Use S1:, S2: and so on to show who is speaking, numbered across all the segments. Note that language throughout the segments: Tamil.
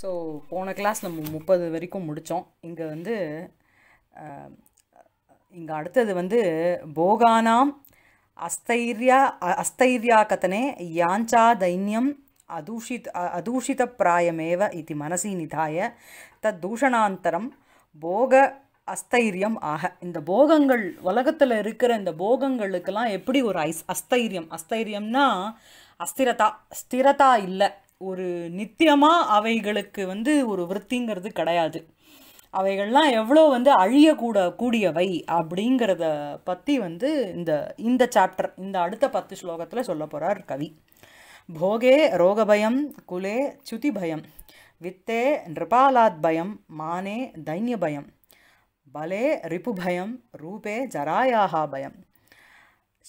S1: ஸோ போன கிளாஸ் நம்ம முப்பது வரைக்கும் முடித்தோம் இங்கே வந்து இங்கே அடுத்தது வந்து போகானாம் அஸ்தைரியா அஸ்தைரியா கத்தனே யாஞ்சா தைன்யம் அதூஷித் பிராயமேவ இது மனசி நிதாய தூஷணாந்தரம் போக அஸ்தைரியம் ஆக இந்த போகங்கள் உலகத்தில் இருக்கிற இந்த போகங்களுக்கெல்லாம் எப்படி ஒரு ஐஸ் அஸ்தைரியம் அஸ்தைரியம்னா அஸ்திரதா ஸ்திரதா இல்லை ஒரு நித்தியமாக அவைகளுக்கு வந்து ஒரு விற்த்திங்கிறது கிடையாது அவைகள்லாம் எவ்வளோ வந்து அழியக்கூட கூடியவை அப்படிங்கிறத பற்றி வந்து இந்த இந்த சாப்டர் இந்த அடுத்த பத்து ஸ்லோகத்தில் சொல்ல போகிறார் கவி போகே ரோகபயம் குலே பயம் வித்தே நிருபாலாத் பயம் மானே தைன்ய பயம் பலே ரிப்பு பயம் ரூபே ஜராயாகா பயம்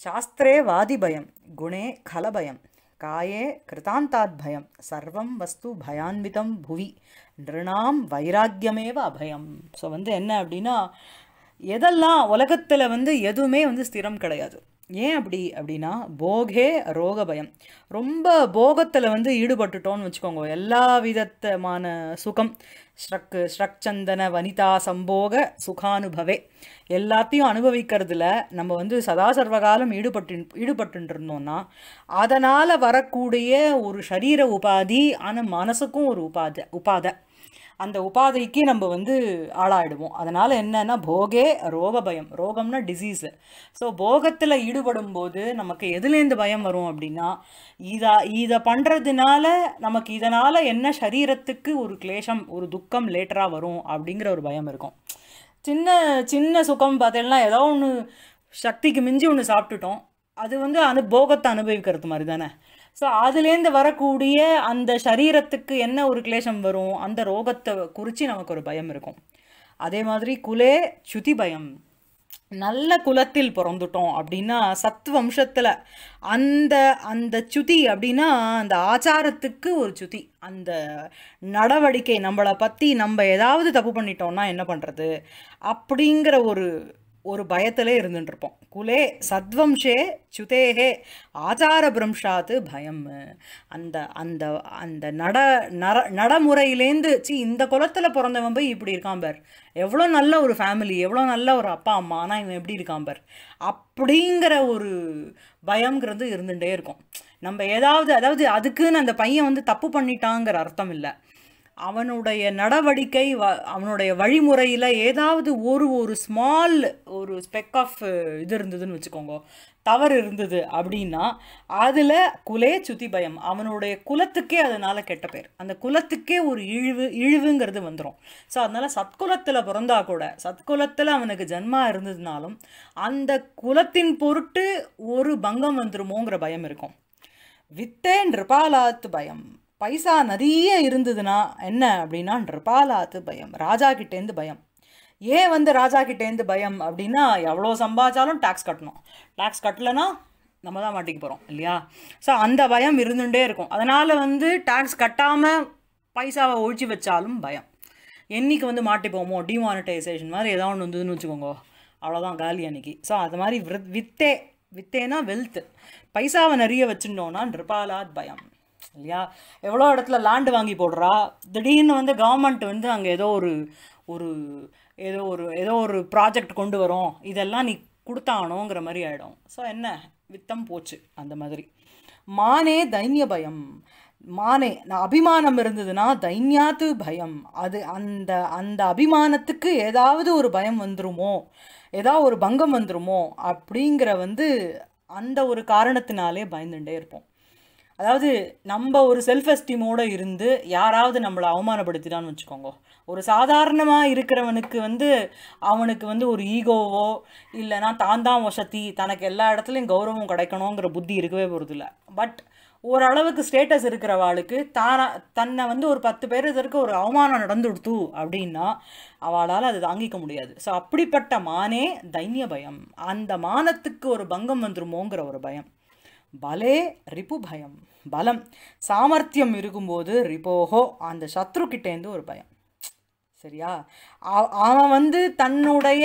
S1: சாஸ்திரே வாதி பயம் குணே கலபயம் காயே கிருதாந்தாத் பயம் சர்வம் வஸ்து பயான்விதம் புவி நிருணாம் வைராக்கியமேவ அபயம் ஸோ வந்து என்ன அப்படின்னா எதெல்லாம் உலகத்தில் வந்து எதுவுமே வந்து ஸ்திரம் கிடையாது ஏன் அப்படி அப்படின்னா போகே ரோக பயம் ரொம்ப போகத்தில் வந்து ஈடுபட்டுட்டோம்னு வச்சுக்கோங்க எல்லா விதத்தமான சுகம் ஸ்ரக் ஸ்ரக் சந்தன வனிதா சம்போக சுகானுபவே எல்லாத்தையும் அனுபவிக்கிறதுல நம்ம வந்து சதா சர்வகாலம் ஈடுபட்டு ஈடுபட்டு இருந்தோம்னா அதனால் வரக்கூடிய ஒரு சரீர உபாதி ஆனால் மனசுக்கும் ஒரு உபாதை உபாதை அந்த உபாதைக்கு நம்ம வந்து ஆளாயிடுவோம் அதனால் என்னென்னா போகே ரோக பயம் ரோகம்னா டிசீஸு ஸோ போகத்தில் ஈடுபடும் போது நமக்கு எதுலேருந்து பயம் வரும் அப்படின்னா இதை இதை பண்ணுறதுனால நமக்கு இதனால் என்ன சரீரத்துக்கு ஒரு கிளேஷம் ஒரு துக்கம் லேட்டராக வரும் அப்படிங்கிற ஒரு பயம் இருக்கும் சின்ன சின்ன சுகம் பார்த்தீங்கன்னா ஏதோ ஒன்று சக்திக்கு மிஞ்சி ஒன்று சாப்பிட்டுட்டோம் அது வந்து அனு போகத்தை அனுபவிக்கிறது மாதிரி தானே ஸோ அதுலேருந்து வரக்கூடிய அந்த சரீரத்துக்கு என்ன ஒரு கிளேசம் வரும் அந்த ரோகத்தை குறித்து நமக்கு ஒரு பயம் இருக்கும் அதே மாதிரி குலே சுதி பயம் நல்ல குலத்தில் பிறந்துட்டோம் அப்படின்னா சத் வம்சத்தில் அந்த அந்த சுதி அப்படின்னா அந்த ஆச்சாரத்துக்கு ஒரு சுதி அந்த நடவடிக்கை நம்மளை பற்றி நம்ம ஏதாவது தப்பு பண்ணிட்டோம்னா என்ன பண்ணுறது அப்படிங்கிற ஒரு ஒரு பயத்திலே இருந்துட்டுருப்போம் குலே சத்வம்ஷே சுதேகே ஆச்சார பிரம்சாத்து பயம் அந்த அந்த அந்த நட நர நடைமுறையிலேருந்து சி இந்த குலத்தில் பிறந்தவன் போய் இப்படி இருக்கான் பார் எவ்வளோ நல்ல ஒரு ஃபேமிலி எவ்வளோ நல்ல ஒரு அப்பா அம்மா ஆனால் இவன் எப்படி இருக்கான் பார் அப்படிங்கிற ஒரு பயங்கிறது இருந்துகிட்டே இருக்கும் நம்ம ஏதாவது அதாவது அதுக்குன்னு அந்த பையன் வந்து தப்பு பண்ணிட்டாங்கிற அர்த்தம் இல்லை அவனுடைய நடவடிக்கை வ அவனுடைய வழிமுறையில் ஏதாவது ஒரு ஒரு ஸ்மால் ஒரு ஸ்பெக் ஆஃப் இது இருந்ததுன்னு வச்சுக்கோங்க தவறு இருந்தது அப்படின்னா அதில் குலே சுத்தி பயம் அவனுடைய குலத்துக்கே அதனால் கெட்ட பேர் அந்த குலத்துக்கே ஒரு இழிவு இழிவுங்கிறது வந்துடும் ஸோ அதனால் சத்குலத்தில் பிறந்தா கூட சத்குலத்தில் அவனுக்கு ஜென்மா இருந்ததுனாலும் அந்த குலத்தின் பொருட்டு ஒரு பங்கம் வந்துருமோங்கிற பயம் இருக்கும் வித்தே நிருபாலாத்து பயம் பைசா நிறைய இருந்ததுன்னா என்ன அப்படின்னா நிருபாலாத்து பயம் ராஜா கிட்டேருந்து பயம் ஏன் வந்து ராஜா கிட்டேருந்து பயம் அப்படின்னா எவ்வளோ சம்பாதிச்சாலும் டேக்ஸ் கட்டணும் டேக்ஸ் கட்டலைன்னா நம்ம தான் மாட்டிக்க போகிறோம் இல்லையா ஸோ அந்த பயம் இருந்துகிட்டே இருக்கும் அதனால் வந்து டேக்ஸ் கட்டாமல் பைசாவை ஒழிச்சு வச்சாலும் பயம் என்றைக்கு வந்து மாட்டிப்போமோ டிமானிட்டைசேஷன் மாதிரி ஏதோ ஒன்று வந்ததுன்னு வச்சுக்கோங்க அவ்வளோதான் காலி அன்னைக்கு ஸோ அது மாதிரி வித் வித்தே வித்தேனா வெல்த்து பைசாவை நிறைய வச்சுட்டோன்னா நிருபாலாத் பயம் இல்லையா எவ்வளோ இடத்துல லேண்டு வாங்கி போடுறா திடீர்னு வந்து கவர்மெண்ட் வந்து அங்கே ஏதோ ஒரு ஒரு ஏதோ ஒரு ஏதோ ஒரு ப்ராஜெக்ட் கொண்டு வரும் இதெல்லாம் நீ கொடுத்தானோங்கிற மாதிரி ஆகிடும் ஸோ என்ன வித்தம் போச்சு அந்த மாதிரி மானே தைன்ய பயம் மானே நான் அபிமானம் இருந்ததுன்னா தைன்யாத்து பயம் அது அந்த அந்த அபிமானத்துக்கு ஏதாவது ஒரு பயம் வந்துருமோ ஏதாவது ஒரு பங்கம் வந்துருமோ அப்படிங்கிற வந்து அந்த ஒரு காரணத்தினாலே பயந்துட்டே இருப்போம் அதாவது நம்ம ஒரு செல்ஃப் எஸ்டீமோடு இருந்து யாராவது நம்மளை அவமானப்படுத்திட்டான்னு வச்சுக்கோங்க ஒரு சாதாரணமாக இருக்கிறவனுக்கு வந்து அவனுக்கு வந்து ஒரு ஈகோவோ இல்லைனா தான் தான் வசதி தனக்கு எல்லா இடத்துலையும் கௌரவம் கிடைக்கணுங்கிற புத்தி இருக்கவே போகிறதில்ல பட் ஓரளவுக்கு ஸ்டேட்டஸ் இருக்கிறவாளுக்கு தானா தன்னை வந்து ஒரு பத்து பேர் இதற்கு ஒரு அவமானம் நடந்து கொடுத்து அப்படின்னா அவளால் அது தாங்கிக்க முடியாது ஸோ அப்படிப்பட்ட மானே தைன்ய பயம் அந்த மானத்துக்கு ஒரு பங்கம் வந்துருமோங்கிற ஒரு பயம் பலே ரிப்பு பயம் பலம் சாமர்த்தியம் இருக்கும்போது ரிப்போஹோ அந்த சத்ருக்கிட்டேருந்து ஒரு பயம் சரியா அவன் வந்து தன்னுடைய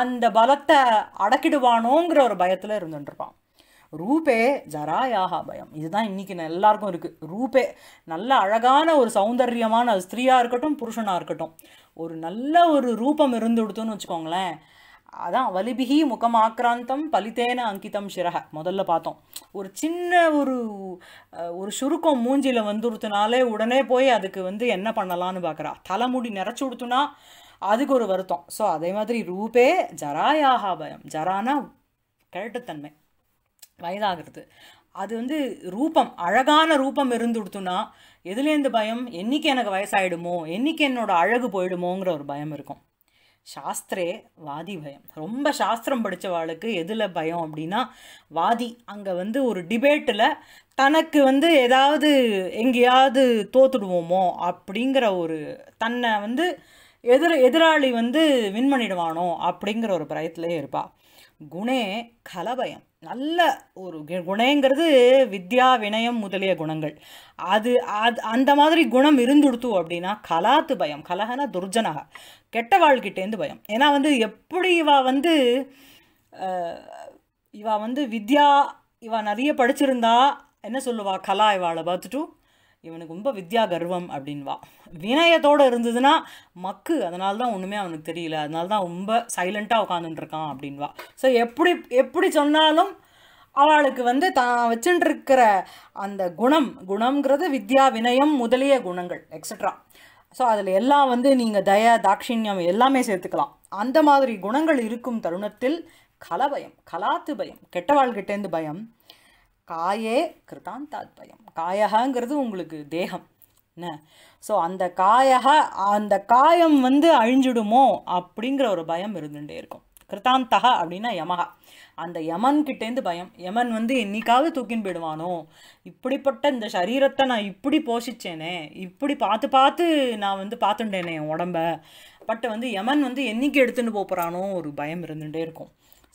S1: அந்த பலத்தை அடக்கிடுவானோங்கிற ஒரு பயத்தில் இருந்துட்டுருப்பான் ரூபே ஜராயாக பயம் இதுதான் இன்றைக்கி எல்லாருக்கும் இருக்குது ரூபே நல்ல அழகான ஒரு சௌந்தரியமான ஸ்திரீயாக இருக்கட்டும் புருஷனாக இருக்கட்டும் ஒரு நல்ல ஒரு ரூபம் இருந்து கொடுத்தோன்னு வச்சுக்கோங்களேன் அதான் வலிபிகி ஆக்கிராந்தம் பலித்தேன அங்கிதம் சிறக முதல்ல பார்த்தோம் ஒரு சின்ன ஒரு ஒரு சுருக்கம் மூஞ்சியில் வந்துடுத்துனாலே உடனே போய் அதுக்கு வந்து என்ன பண்ணலான்னு பார்க்குறா தலைமுடி நிறச்சி விடுத்துனா அதுக்கு ஒரு வருத்தம் ஸோ அதே மாதிரி ரூபே ஜராயாக பயம் ஜரானா கிழட்டுத்தன்மை வயதாகிறது அது வந்து ரூபம் அழகான ரூபம் இருந்துடுத்துனா எதுலேருந்து பயம் என்றைக்கு எனக்கு வயசாகிடுமோ என்றைக்கு என்னோட அழகு போயிடுமோங்கிற ஒரு பயம் இருக்கும் சாஸ்திரே வாதி பயம் ரொம்ப சாஸ்திரம் படித்தவாளுக்கு எதில் பயம் அப்படின்னா வாதி அங்கே வந்து ஒரு டிபேட்டில் தனக்கு வந்து ஏதாவது எங்கேயாவது தோத்துடுவோமோ அப்படிங்கிற ஒரு தன்னை வந்து எதிர எதிராளி வந்து வின் பண்ணிடுவானோ அப்படிங்கிற ஒரு பிரயத்திலே இருப்பாள் குணே கலபயம் நல்ல ஒரு குணங்கிறது வித்யா வினயம் முதலிய குணங்கள் அது அது அந்த மாதிரி குணம் இருந்துடுத்து அப்படின்னா கலாத்து பயம் கலகனா துர்ஜனக கெட்ட வாழ்கிட்டேந்து பயம் ஏன்னா வந்து எப்படி இவா வந்து இவா வந்து வித்யா இவா நிறைய படிச்சிருந்தா என்ன சொல்லுவா கலா இவாளை பார்த்துட்டு இவனுக்கு ரொம்ப வித்யா கர்வம் அப்படின்வா வினயத்தோடு இருந்ததுன்னா மக்கு அதனால தான் ஒன்றுமே அவனுக்கு தெரியல அதனால தான் ரொம்ப சைலண்ட்டாக உட்காந்துட்டுருக்கான் அப்படின்வா ஸோ எப்படி எப்படி சொன்னாலும் அவளுக்கு வந்து தான் வச்சுட்டுருக்கிற அந்த குணம் குணம்ங்கிறது வித்யா வினயம் முதலிய குணங்கள் எக்ஸட்ரா ஸோ அதில் எல்லாம் வந்து நீங்கள் தய தாட்சிண்யம் எல்லாமே சேர்த்துக்கலாம் அந்த மாதிரி குணங்கள் இருக்கும் தருணத்தில் கலபயம் கலாத்து பயம் கெட்டவாள்கிட்டேருந்து பயம் காயே பயம் காயகாங்கிறது உங்களுக்கு தேகம் என்ன ஸோ அந்த காயக அந்த காயம் வந்து அழிஞ்சிடுமோ அப்படிங்கிற ஒரு பயம் இருந்துகிட்டே இருக்கும் கிருத்தாந்தக அப்படின்னா யமகா அந்த யமன்கிட்டேருந்து பயம் யமன் வந்து என்னைக்காவது தூக்கின்னு போயிடுவானோ இப்படிப்பட்ட இந்த சரீரத்தை நான் இப்படி போஷிச்சேனே இப்படி பார்த்து பார்த்து நான் வந்து பார்த்துட்டேனே என் உடம்ப பட் வந்து யமன் வந்து என்னைக்கு எடுத்துன்னு போகிறானோ ஒரு பயம் இருந்துகிட்டே இருக்கும்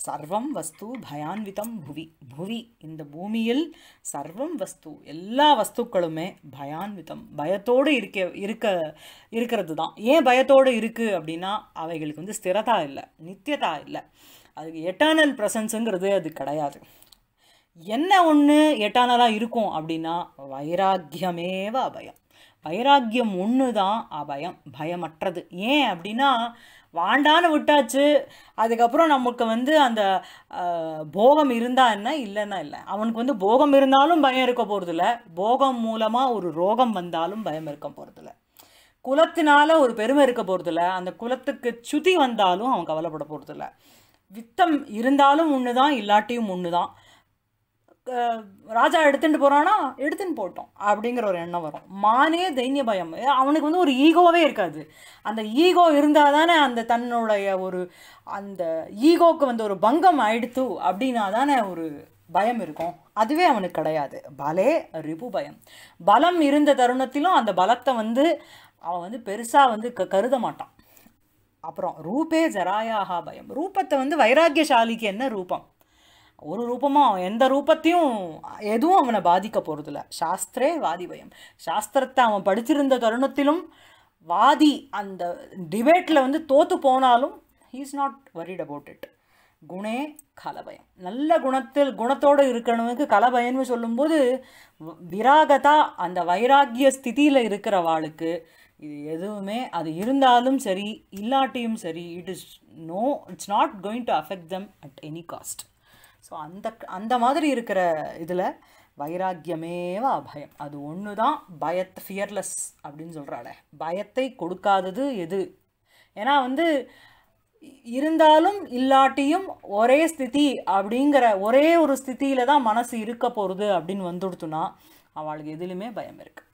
S1: சர்வம் வஸ்து பயான்விதம் புவி புவி இந்த பூமியில் சர்வம் வஸ்து எல்லா வஸ்துக்களுமே பயான்விதம் பயத்தோடு இருக்க இருக்க இருக்கிறது தான் ஏன் பயத்தோடு இருக்குது அப்படின்னா அவைகளுக்கு வந்து ஸ்திரதா இல்லை நித்தியதா இல்லை அதுக்கு எட்டர்னல் ப்ரெசன்ஸுங்கிறது அது கிடையாது என்ன ஒன்று எட்டானலாக இருக்கும் அப்படின்னா வைராக்கியமேவ அபயம் வைராக்கியம் ஒன்று தான் அபயம் பயமற்றது ஏன் அப்படின்னா வாண்டான்னு விட்டாச்சு அதுக்கப்புறம் நமக்கு வந்து அந்த போகம் இருந்தால் என்ன இல்லைன்னா இல்லை அவனுக்கு வந்து போகம் இருந்தாலும் பயம் இருக்க போகிறதில்ல போகம் மூலமாக ஒரு ரோகம் வந்தாலும் பயம் இருக்க போகிறதில்ல குலத்தினால ஒரு பெருமை இருக்க போகிறதில்ல அந்த குலத்துக்கு சுதி வந்தாலும் அவன் கவலைப்பட போகிறதில்ல வித்தம் இருந்தாலும் ஒன்று தான் இல்லாட்டியும் ஒன்று தான் ராஜா எடுத்துகிட்டு போகிறான்னா எடுத்துன்னு போட்டோம் அப்படிங்கிற ஒரு எண்ணம் வரும் மானே தைரிய பயம் அவனுக்கு வந்து ஒரு ஈகோவே இருக்காது அந்த ஈகோ இருந்தால் தானே அந்த தன்னுடைய ஒரு அந்த ஈகோவுக்கு வந்து ஒரு பங்கம் ஆயிடுத்து அப்படின்னா தானே ஒரு பயம் இருக்கும் அதுவே அவனுக்கு கிடையாது பலே ரிபு பயம் பலம் இருந்த தருணத்திலும் அந்த பலத்தை வந்து அவன் வந்து பெருசாக வந்து க கருத மாட்டான் அப்புறம் ரூபே ஜராயாகா பயம் ரூபத்தை வந்து வைராக்கியசாலிக்கு என்ன ரூபம் ஒரு ரூபமாக எந்த ரூபத்தையும் எதுவும் அவனை பாதிக்க போகிறதில்ல சாஸ்திரே வாதி பயம் சாஸ்திரத்தை அவன் படிச்சிருந்த தருணத்திலும் வாதி அந்த டிபேட்டில் வந்து தோற்று போனாலும் he is not worried about it குணே கலபயம் நல்ல குணத்தில் குணத்தோடு இருக்கிறவனுக்கு கலபயம்னு சொல்லும்போது விராகதா அந்த வைராகிய ஸ்திதியில் இருக்கிற வாளுக்கு இது எதுவுமே அது இருந்தாலும் சரி இல்லாட்டியும் சரி it is no it's not going to affect them at any cost so அந்த அந்த மாதிரி இருக்கிற இதில் வைராக்கியமேவ அபயம் அது ஒன்று தான் பயத் ஃபியர்லெஸ் அப்படின்னு சொல்கிறாளே பயத்தை கொடுக்காதது எது ஏன்னா வந்து இருந்தாலும் இல்லாட்டியும் ஒரே ஸ்திதி அப்படிங்கிற ஒரே ஒரு ஸ்தித்தியில் தான் மனசு இருக்க போகிறது அப்படின்னு வந்துடுத்துன்னா அவளுக்கு எதிலுமே பயம் இருக்காது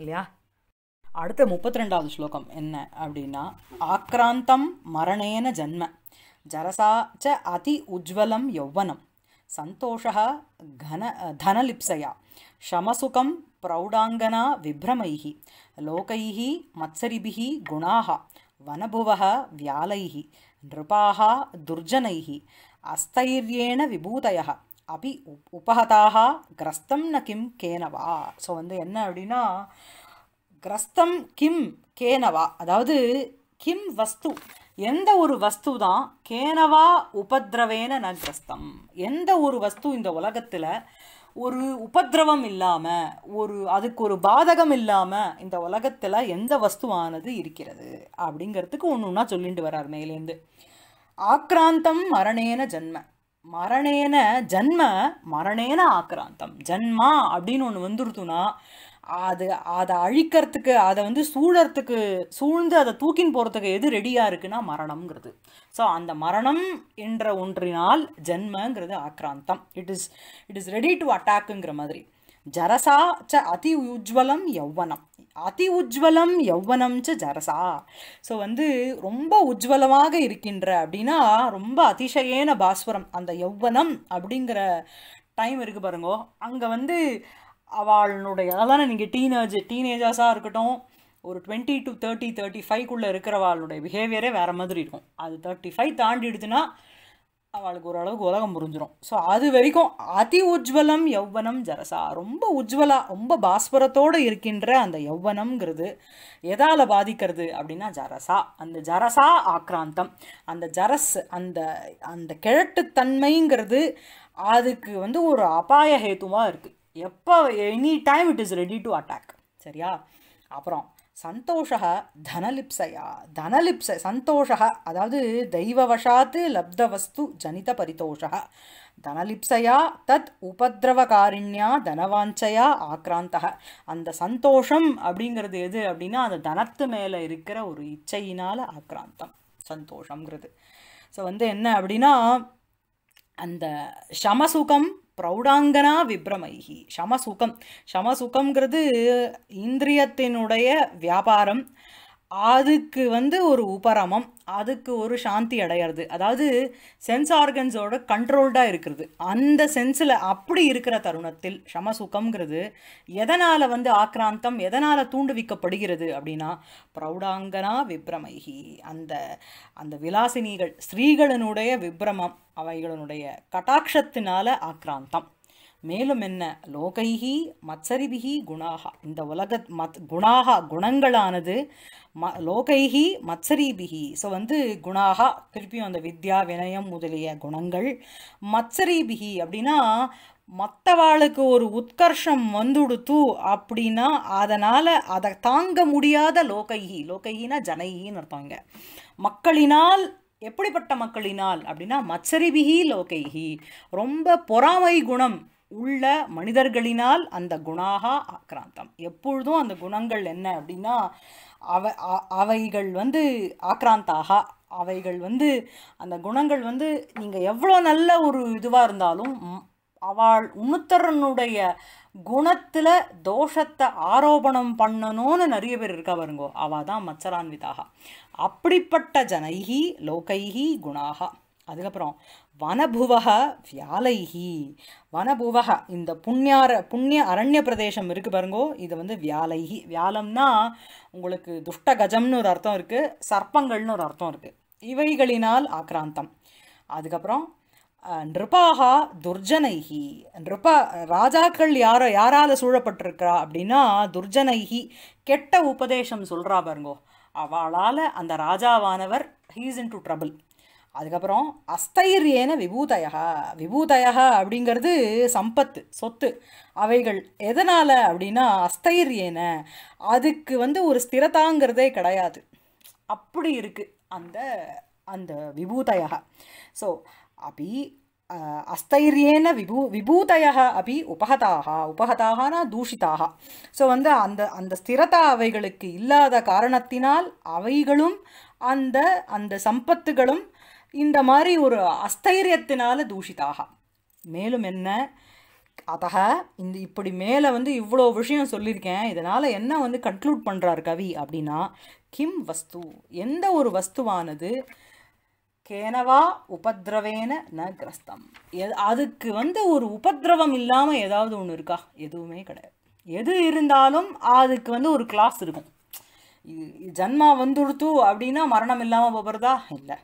S1: இல்லையா அடுத்த முப்பத்தி ரெண்டாவது ஸ்லோகம் என்ன அப்படின்னா ஆக்ராந்தம் மரணேன ஜன்ம ஜரசா ச அதி உஜ்வலம் யௌவனம் சந்தோஷ கன தனலிப்சையா ஷமசுகம் பிரௌடாங்கனா விப்ரமைः லோகைஹி மத்சரிபிஹி குணாக வனபுவः வியாலைஹி நிருபாக துர்ஜனைஹி அஸ்தைரியேண விபூதய அபி உபகதாக கிரஸ்தம் ந கிம் கேனவா ஸோ வந்து என்ன அப்படின்னா கிரஸ்தம் கிம் கேனவா அதாவது கிம் வஸ்து எந்த ஒரு வஸ்து தான் கேனவா உபதிரவேன நகிரஸ்தம் எந்த ஒரு வஸ்து இந்த உலகத்தில் ஒரு உபதிரவம் இல்லாமல் ஒரு அதுக்கு ஒரு பாதகம் இல்லாமல் இந்த உலகத்தில் எந்த வஸ்துவானது இருக்கிறது அப்படிங்கிறதுக்கு ஒன்று ஒன்றா சொல்லிட்டு வரார் மேலேந்து ஆக்ராந்தம் மரணேன ஜன்ம மரணேன ஜன்ம மரணேன ஆக்ராந்தம் ஜன்மா அப்படின்னு ஒன்று வந்துருதுன்னா அது அதை அழிக்கிறதுக்கு அதை வந்து சூழறதுக்கு சூழ்ந்து அதை தூக்கின்னு போகிறதுக்கு எது ரெடியாக இருக்குன்னா மரணம்ங்கிறது ஸோ அந்த மரணம் என்ற ஒன்றினால் ஜென்மங்கிறது ஆக்ராந்தம் it is it is ready to அட்டாக்குங்கிற மாதிரி ஜரசா ச அதி உஜ்வலம் யௌவனம் அதி உஜ்வலம் யௌவனம் ச ஜரசா ஸோ வந்து ரொம்ப உஜ்வலமாக இருக்கின்ற அப்படின்னா ரொம்ப அதிசயேன பாஸ்வரம் அந்த யௌவனம் அப்படிங்கிற டைம் இருக்குது பாருங்கோ அங்கே வந்து அவளுடைய அதான் நீங்கள் டீனேஜ் டீனேஜர்ஸாக இருக்கட்டும் ஒரு டுவெண்ட்டி டு தேர்ட்டி தேர்ட்டி ஃபைவ்க்குள்ளே இருக்கிறவாளுடைய பிஹேவியரே வேறு மாதிரி இருக்கும் அது தேர்ட்டி ஃபைவ் தாண்டிடுச்சுன்னா அவளுக்கு ஓரளவுக்கு உலகம் புரிஞ்சிடும் ஸோ அது வரைக்கும் அதி உஜ்வலம் யௌவனம் ஜரசா ரொம்ப உஜ்வலா ரொம்ப பாஸ்பரத்தோடு இருக்கின்ற அந்த யௌவனம்ங்கிறது எதால் பாதிக்கிறது அப்படின்னா ஜரசா அந்த ஜரசா ஆக்ராந்தம் அந்த ஜரஸ் அந்த அந்த கிழட்டுத்தன்மைங்கிறது அதுக்கு வந்து ஒரு அபாய ஹேத்துவாக இருக்குது எப்போ any time it is ready to attack சரியா அப்புறம் சந்தோஷ தனலிப்சையா தனலிப்ச சந்தோஷ அதாவது தெய்வவசாத்து லப்த வஸ்து ஜனித பரிதோஷ தனலிப்சையா தத் உபதிரவகாரிண்யா தனவாஞ்சையா ஆக்ராந்த அந்த சந்தோஷம் அப்படிங்கிறது எது அப்படின்னா அந்த தனத்து மேலே இருக்கிற ஒரு இச்சையினால் ஆக்ராந்தம் சந்தோஷங்கிறது ஸோ வந்து என்ன அப்படின்னா அந்த சமசுகம் பிரௌடாங்கனா விப்ரமைகி சமசுகம் சமசுகம்ங்கிறது இந்திரியத்தினுடைய வியாபாரம் அதுக்கு வந்து ஒரு உபரமம் அதுக்கு ஒரு சாந்தி அடையிறது அதாவது சென்ஸ் ஆர்கன்ஸோட கண்ட்ரோல்டாக இருக்கிறது அந்த சென்ஸில் அப்படி இருக்கிற தருணத்தில் சமசுகம்ங்கிறது எதனால் வந்து ஆக்ராந்தம் எதனால் தூண்டுவிக்கப்படுகிறது அப்படின்னா ப்ரௌடாங்கனா விப்ரமைகி அந்த அந்த விலாசினிகள் ஸ்ரீகளினுடைய விப்ரமம் அவைகளினுடைய கட்டாட்சத்தினால ஆக்ராந்தம் மேலும் என்ன லோகைகி மத்சரிபிகி குணாகா இந்த உலக மத் குணாகா குணங்களானது ம லோகைகி மத்சரிபிகி ஸோ வந்து குணாகா திருப்பியும் அந்த வித்யா வினயம் முதலிய குணங்கள் மத்சரிபிகி அப்படின்னா மற்றவாளுக்கு ஒரு உத்கர்ஷம் வந்துடுத்து அப்படின்னா அதனால் அதை தாங்க முடியாத லோகைகி லோகைகினா ஜனகின்னு இருப்பாங்க மக்களினால் எப்படிப்பட்ட மக்களினால் அப்படின்னா மச்சரிபிகி லோகைகி ரொம்ப பொறாமை குணம் உள்ள மனிதர்களினால் அந்த குணாகா ஆக்கிராந்தம் எப்பொழுதும் அந்த குணங்கள் என்ன அப்படின்னா அவ அவைகள் வந்து ஆக்கிராந்தாக அவைகள் வந்து அந்த குணங்கள் வந்து நீங்கள் எவ்வளோ நல்ல ஒரு இதுவாக இருந்தாலும் அவள் உணுத்தரனுடைய குணத்தில் தோஷத்தை ஆரோபணம் பண்ணணும்னு நிறைய பேர் இருக்கா பாருங்கோ அவள் தான் மச்சரான்விதாக அப்படிப்பட்ட ஜனைகி லோகைகி குணாகா அதுக்கப்புறம் வனபுவக வியாலைஹி வனபுவக இந்த புண்ணியார புண்ணிய அரண்ய பிரதேசம் இருக்குது பாருங்கோ இது வந்து வியாலைஹி வியாலம்னா உங்களுக்கு துஷ்ட கஜம்னு ஒரு அர்த்தம் இருக்குது சர்ப்பங்கள்னு ஒரு அர்த்தம் இருக்குது இவைகளினால் ஆக்ராந்தம் அதுக்கப்புறம் நிருபாகா துர்ஜனைஹி நிருப ராஜாக்கள் யாரோ யாரால் சூழப்பட்டிருக்கிறா அப்படின்னா துர்ஜனைஹி கெட்ட உபதேசம் சொல்கிறா பாருங்கோ அவளால் அந்த ராஜாவானவர் ஹீஸ் இன் டு ட்ரபிள் அதுக்கப்புறம் அஸ்தைரியேன விபூதயா விபூதயா அப்படிங்கிறது சம்பத்து சொத்து அவைகள் எதனால் அப்படின்னா அஸ்தைரியேன அதுக்கு வந்து ஒரு ஸ்திரதாங்கிறதே கிடையாது அப்படி இருக்குது அந்த அந்த விபூதயா ஸோ அப்படி அஸ்தைரியேன விபூ விபூதயா அப்படி உபகதாக உபகதாகனா தூஷிதாக ஸோ வந்து அந்த அந்த ஸ்திரதா அவைகளுக்கு இல்லாத காரணத்தினால் அவைகளும் அந்த அந்த சம்பத்துகளும் இந்த மாதிரி ஒரு அஸ்தைரியத்தினால தூஷிதாக மேலும் என்ன அதக இந்த இப்படி மேலே வந்து இவ்வளோ விஷயம் சொல்லியிருக்கேன் இதனால் என்ன வந்து கன்க்ளூட் பண்ணுறார் கவி அப்படின்னா கிம் வஸ்து எந்த ஒரு வஸ்துவானது கேனவா உபதிரவேன ந கிரஸ்தம் அதுக்கு வந்து ஒரு உபதிரவம் இல்லாமல் ஏதாவது ஒன்று இருக்கா எதுவுமே கிடையாது எது இருந்தாலும் அதுக்கு வந்து ஒரு கிளாஸ் இருக்கும் ஜன்மா வந்துடுத்து அப்படின்னா மரணம் இல்லாமல் போகிறதா இல்லை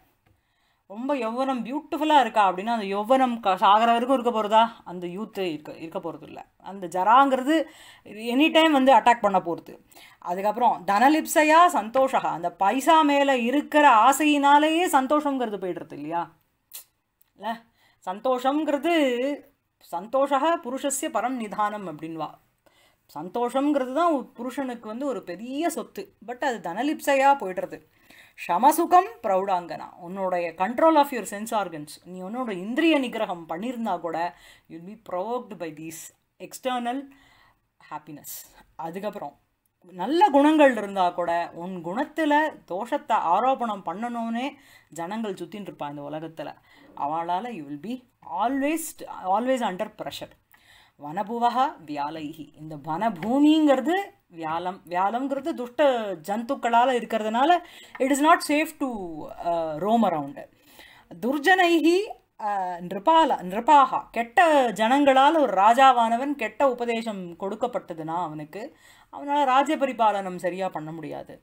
S1: ரொம்ப யௌவனம் பியூட்டிஃபுல்லாக இருக்கா அப்படின்னா அந்த யௌவனம் க சாகிற வரைக்கும் இருக்க போகிறதா அந்த யூத்து இருக்க இருக்க போகிறது இல்லை அந்த ஜராங்கிறது எனி டைம் வந்து அட்டாக் பண்ண போகிறது அதுக்கப்புறம் தனலிப்சையா சந்தோஷா அந்த பைசா மேலே இருக்கிற ஆசையினாலேயே சந்தோஷங்கிறது போய்டுறது இல்லையா இல்லை சந்தோஷங்கிறது சந்தோஷா புருஷஸ்ய பரம் நிதானம் அப்படின்வா சந்தோஷங்கிறது தான் புருஷனுக்கு வந்து ஒரு பெரிய சொத்து பட் அது தனலிப்சையாக போய்டுறது சமசுகம் ப்ரௌடாங்கனா உன்னோடைய control of your sense organs நீ உன்னோட இந்திரிய நிகிரகம் பண்ணியிருந்தா கூட you'll be provoked by these external happiness அதுக்கப்புறம் நல்ல குணங்கள் இருந்தால் கூட உன் குணத்தில் தோஷத்தை ஆரோபணம் பண்ணணும்னே ஜனங்கள் சுற்றின்னு இருப்பான் இந்த உலகத்தில் அவளால் you will be always always under pressure வனபுவகா வியாலைகி இந்த வனபூமிங்கிறது வியாலம் வியாலம்ங்கிறது துஷ்ட ஜந்துக்களால் இருக்கிறதுனால it is not safe to roam around துர்ஜனைகி நிருபால நிருபாகா கெட்ட ஜனங்களால் ஒரு ராஜாவானவன் கெட்ட உபதேசம் கொடுக்கப்பட்டதுன்னா அவனுக்கு அவனால் ராஜ்ய பரிபாலனம் சரியாக பண்ண முடியாது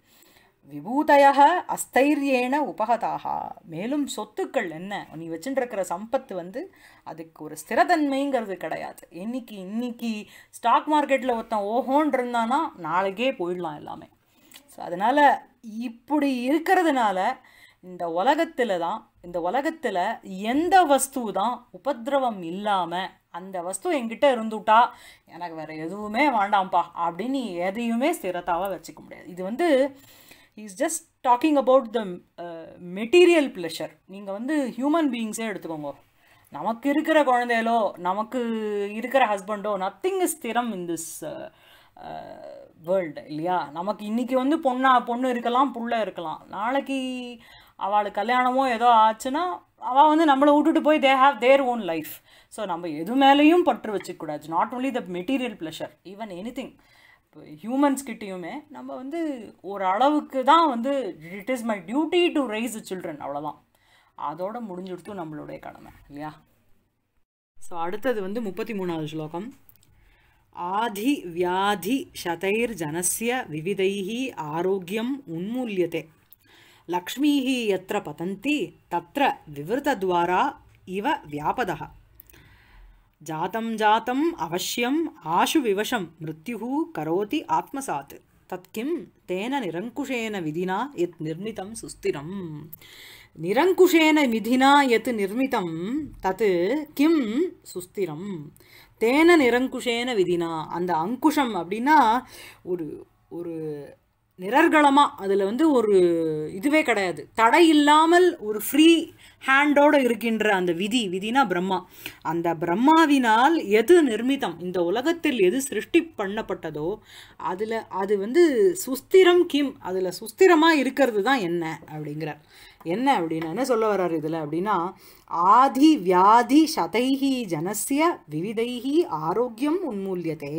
S1: விபூதையாக அஸ்தைரியேன உபகதாக மேலும் சொத்துக்கள் என்ன நீ வச்சுட்டுருக்கிற சம்பத்து வந்து அதுக்கு ஒரு ஸ்திரதன்மைங்கிறது கிடையாது இன்னைக்கு இன்னைக்கு ஸ்டாக் மார்க்கெட்டில் ஒருத்தன் ஓஹோன் இருந்தானா நாளைக்கே போயிடலாம் எல்லாமே ஸோ அதனால் இப்படி இருக்கிறதுனால இந்த உலகத்தில் தான் இந்த உலகத்தில் எந்த வஸ்து தான் உபதிரவம் இல்லாமல் அந்த வஸ்து என்கிட்ட இருந்துட்டா எனக்கு வேறு எதுவுமே வேண்டாம்ப்பா அப்படின்னு எதையுமே ஸ்திரத்தாவாக வச்சுக்க முடியாது இது வந்து is just talking about the material pleasure நீங்கள் வந்து ஹியூமன் பீயிங்ஸே எடுத்துக்கோங்க நமக்கு இருக்கிற குழந்தைகளோ நமக்கு இருக்கிற ஹஸ்பண்டோ நத்திங் இஸ் ஸ்திரம் இன் திஸ் வேர்ல்டு இல்லையா நமக்கு இன்றைக்கி வந்து பொண்ணா பொண்ணு இருக்கலாம் புள்ள இருக்கலாம் நாளைக்கு அவளுக்கு கல்யாணமோ ஏதோ ஆச்சுன்னா அவள் வந்து நம்மளை விட்டுட்டு போய் they have their own life so நம்ம எது மேலேயும் பற்று வச்சுக்கூடாது not only the material pleasure even anything ஹியூமன்ஸ்கிட்டேயுமே நம்ம வந்து ஒரு அளவுக்கு தான் வந்து it is my duty to raise children அவ்வளோதான் அதோட முடிஞ்சுடுத்து நம்மளுடைய கடமை இல்லையா ஸோ அடுத்தது வந்து முப்பத்தி மூணாவது ஸ்லோகம் ஆதி வியாதி சதைர் ஜனசிய விவிதைஹி ஆரோக்கியம் உன்மூல்யத்தை லக்ஷ்மி எத்த பதந்தி தத்திர விவருத்தத்வாரா இவ வியாபதா ஜாத்தம் ஜாத்தம் அவசியம் ஆஷு விவசம் மிருத்யு கரோதி ஆத்மசாத் தத்கிம் தேன நிரங்குஷேன விதினா எத் நிர்மிதம் சுஸ்திரம் நிரங்குஷேன விதினா எத் நிர்மிதம் தத் கிம் சுஸ்திரம் தேன நிரங்குஷேன விதினா அந்த அங்குஷம் அப்படின்னா ஒரு ஒரு நிரர்களமாக அதில் வந்து ஒரு இதுவே கிடையாது தடை இல்லாமல் ஒரு ஃப்ரீ ஹேண்டோடு இருக்கின்ற அந்த விதி விதினா பிரம்மா அந்த பிரம்மாவினால் எது நிர்மிதம் இந்த உலகத்தில் எது சிருஷ்டி பண்ணப்பட்டதோ அதில் அது வந்து சுஸ்திரம் கிம் அதில் சுஸ்திரமாக இருக்கிறது தான் என்ன அப்படிங்கிறார் என்ன அப்படின்னு என்ன சொல்ல வர்றார் இதில் அப்படின்னா ஆதி வியாதி சதைஹி ஜனசிய விவிதைஹி ஆரோக்கியம் உன்மூல்யதே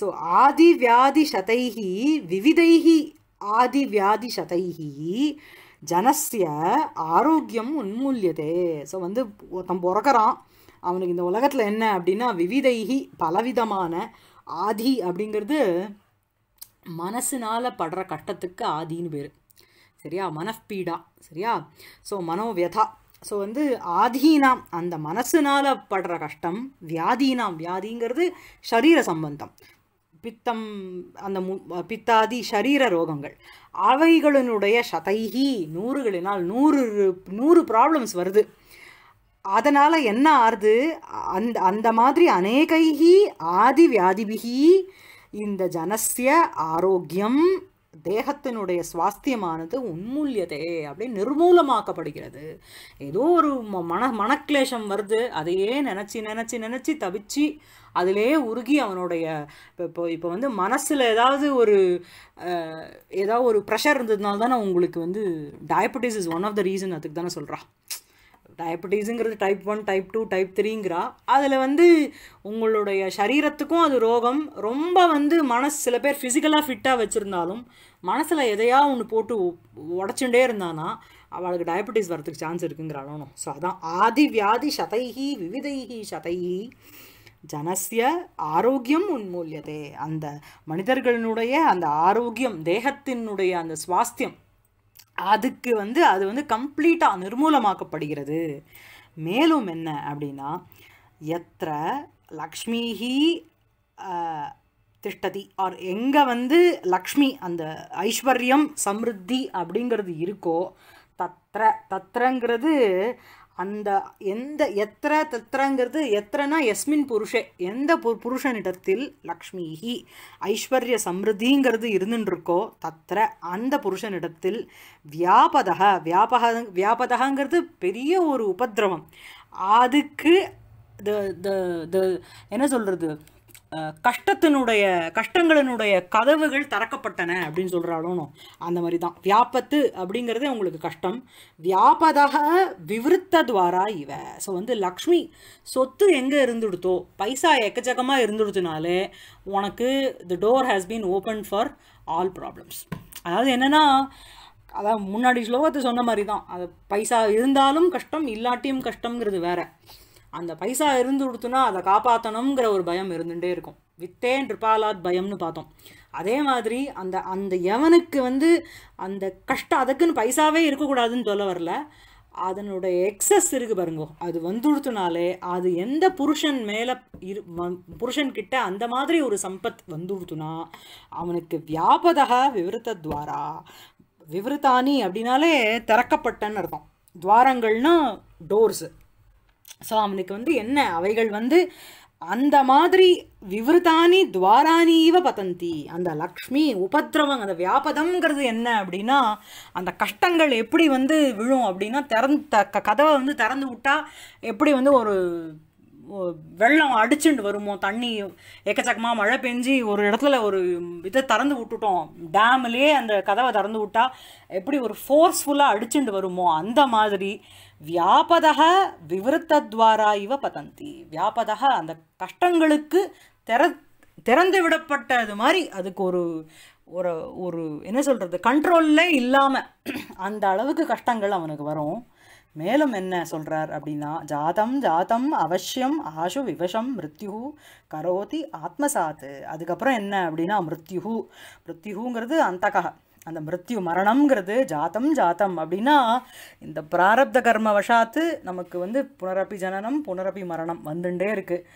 S1: ஸோ ஆதி வியாதி சதைஹி விவிதைஹி ஆதி வியாதி சதைஹி ஜனசிய ஆரோக்கியம் உன்மூல்யதே ஸோ வந்து ஒருத்தன் பிறக்கிறான் அவனுக்கு இந்த உலகத்தில் என்ன அப்படின்னா விவிதைகி பலவிதமான ஆதி அப்படிங்கிறது மனசினால் படுற கட்டத்துக்கு ஆதின்னு பேர் சரியா மனப்பீடா சரியா ஸோ மனோவியதா ஸோ வந்து ஆதீனாம் அந்த மனசுனால் படுற கஷ்டம் வியாதீனாம் வியாதிங்கிறது சரீர சம்பந்தம் பித்தம் அந்த மு பித்தாதி சரீர ரோகங்கள் அவைகளினுடைய சதைகி நூறுகளினால் நூறு நூறு ப்ராப்ளம்ஸ் வருது அதனால் என்ன ஆறுது அந்த அந்த மாதிரி அநேகைகி ஆதி வியாதிபிகி இந்த ஜனசிய ஆரோக்கியம் தேகத்தினுடைய சுவாஸ்தியமானது உன்மூல்யதே அப்படியே நிர்மூலமாக்கப்படுகிறது ஏதோ ஒரு மன மனக்லேஷம் வருது அதையே நினச்சி நினச்சி நினச்சி தவிச்சு அதிலே உருகி அவனுடைய இப்போ இப்போ வந்து மனசில் ஏதாவது ஒரு ஏதாவது ஒரு ப்ரெஷர் இருந்ததுனால தானே உங்களுக்கு வந்து diabetes is one of the reason அதுக்கு தானே சொல்கிறான் டயபெட்டிஸுங்கிறது type one type two type த்ரீங்கிறா அதில் வந்து உங்களுடைய சரீரத்துக்கும் அது ரோகம் ரொம்ப வந்து மனசு சில பேர் ஃபிசிக்கலாக ஃபிட்டாக வச்சுருந்தாலும் மனசில் எதையா ஒன்று போட்டு உடச்சுட்டே இருந்தானா அவளுக்கு டயபெட்டிஸ் வரத்துக்கு சான்ஸ் இருக்குங்கிற அளவணும் ஸோ அதான் ஆதி வியாதி சதைகி விவிதைகி சதைகி ஜனசிய ஆரோக்கியம் உன்மூல்யதே அந்த மனிதர்களினுடைய அந்த ஆரோக்கியம் தேகத்தினுடைய அந்த சுவாஸ்தியம் அதுக்கு வந்து அது வந்து கம்ப்ளீட்டாக நிர்மூலமாக்கப்படுகிறது மேலும் என்ன அப்படின்னா எத்த லக்ஷ்மிஹி திஷ்டதி ஆர் எங்கே வந்து லக்ஷ்மி அந்த ஐஸ்வர்யம் சம்ருத்தி அப்படிங்கிறது இருக்கோ தத்ர தத்ரங்கிறது அந்த எந்த எத்திர தத்திரங்கிறது எத்திரனா எஸ்மின் புருஷே எந்த பு புருஷனிடத்தில் லக்ஷ்மிஹி ஐஸ்வர்ய சம்ருதிங்கிறது இருந்துருக்கோ தத்திர அந்த புருஷனிடத்தில் வியாபதக வியாபக வியாபதகங்கிறது பெரிய ஒரு உபதிரவம் அதுக்கு த என்ன சொல்கிறது கஷ்டத்தினுடைய கஷ்டங்களினுடைய கதவுகள் திறக்கப்பட்டன அப்படின்னு சொல்கிறாலும் அந்த மாதிரி தான் வியாபத்து அப்படிங்கிறதே உங்களுக்கு கஷ்டம் வியாபதாக விவருத்த துவாரா இவ ஸோ வந்து லக்ஷ்மி சொத்து எங்கே இருந்துடுத்தோ பைசா எக்கச்சக்கமாக இருந்துடுத்துனாலே உனக்கு the door has been open for all problems அதாவது என்னென்னா அதான் முன்னாடி ஸ்லோகத்தை சொன்ன மாதிரி தான் அது பைசா இருந்தாலும் கஷ்டம் இல்லாட்டியும் கஷ்டங்கிறது வேறு அந்த பைசா இருந்து கொடுத்துனா அதை காப்பாற்றணுங்கிற ஒரு பயம் இருந்துகிட்டே இருக்கும் வித்தேன் ரிபாலாத் பயம்னு பார்த்தோம் அதே மாதிரி அந்த அந்த எவனுக்கு வந்து அந்த கஷ்டம் அதுக்குன்னு பைசாவே இருக்கக்கூடாதுன்னு சொல்ல வரல அதனுடைய எக்ஸஸ் இருக்குது பாருங்க அது வந்துடுத்துனாலே அது எந்த புருஷன் மேலே இரு புருஷன்கிட்ட அந்த மாதிரி ஒரு சம்பத் வந்துடுத்துனா அவனுக்கு வியாபதக விவருத்த துவாரா விவருத்தானி அப்படின்னாலே திறக்கப்பட்டன்னு அர்த்தம் துவாரங்கள்னா டோர்ஸு ஸோ அவனுக்கு வந்து என்ன அவைகள் வந்து அந்த மாதிரி விவருதானி துவாரானீவ பதந்தி அந்த லக்ஷ்மி உபதிரவம் அந்த வியாபதம்ங்கிறது என்ன அப்படின்னா அந்த கஷ்டங்கள் எப்படி வந்து விழும் அப்படின்னா திறந்து த கதவை வந்து திறந்து விட்டால் எப்படி வந்து ஒரு வெள்ளம் அடிச்சுண்டு வருமோ தண்ணி எக்கச்சக்கமாக மழை பெஞ்சு ஒரு இடத்துல ஒரு இதை திறந்து விட்டுட்டோம் டேம்லேயே அந்த கதவை திறந்து விட்டால் எப்படி ஒரு ஃபோர்ஸ்ஃபுல்லாக அடிச்சுண்டு வருமோ அந்த மாதிரி வியாபதக விவருத்தத்வாரா இவ பதந்தி வியாபதக அந்த கஷ்டங்களுக்கு திற திறந்து விடப்பட்டது மாதிரி அதுக்கு ஒரு ஒரு ஒரு என்ன சொல்கிறது கண்ட்ரோல்லே இல்லாமல் அந்த அளவுக்கு கஷ்டங்கள் அவனுக்கு வரும் மேலும் என்ன சொல்கிறார் அப்படின்னா ஜாதம் ஜாதம் அவசியம் ஆஷு விவசம் மிருத்யு கரோதி ஆத்மசாத்து அதுக்கப்புறம் என்ன அப்படின்னா மிருத்யு மிருத்யுங்கிறது அந்தகா அந்த மிருத்யு மரணம்ங்கிறது ஜாத்தம் ஜாத்தம் அப்படின்னா இந்த பிராரப்த கர்ம வசாத்து நமக்கு வந்து புனரப்பி ஜனனம் புனரப்பி மரணம் வந்துட்டே இருக்குது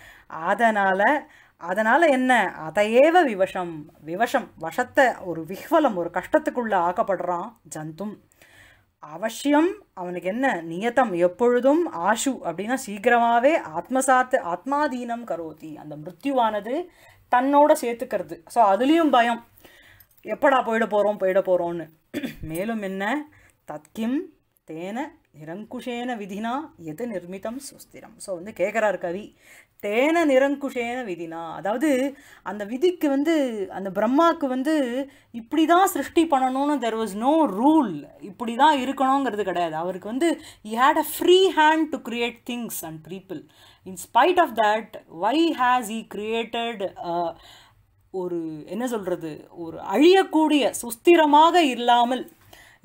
S1: அதனால் அதனால் என்ன அதையேவ விவஷம் விவஷம் வசத்தை ஒரு விஹ்வலம் ஒரு கஷ்டத்துக்குள்ளே ஆக்கப்படுறான் ஜந்தும் அவசியம் அவனுக்கு என்ன நியத்தம் எப்பொழுதும் ஆஷு அப்படின்னா சீக்கிரமாகவே ஆத்மசாத்து ஆத்மாதீனம் கரோதி அந்த மிருத்யுவானது தன்னோட சேர்த்துக்கிறது ஸோ அதுலேயும் பயம் எப்படா போயிட போகிறோம் போயிட போகிறோம்னு மேலும் என்ன தத்கிம் தேன நிரங்குஷேன விதினா எது நிர்மிதம் சுஸ்திரம் ஸோ வந்து கேட்குறாரு கவி தேன நிரங்குஷேன விதினா அதாவது அந்த விதிக்கு வந்து அந்த பிரம்மாவுக்கு வந்து இப்படி தான் சிருஷ்டி பண்ணணும்னு தெர் வாஸ் நோ ரூல் இப்படி தான் இருக்கணுங்கிறது கிடையாது அவருக்கு வந்து he had a free hand to create things and people in spite of that why has he created ஒரு என்ன சொல்கிறது ஒரு அழியக்கூடிய சுஸ்திரமாக இல்லாமல்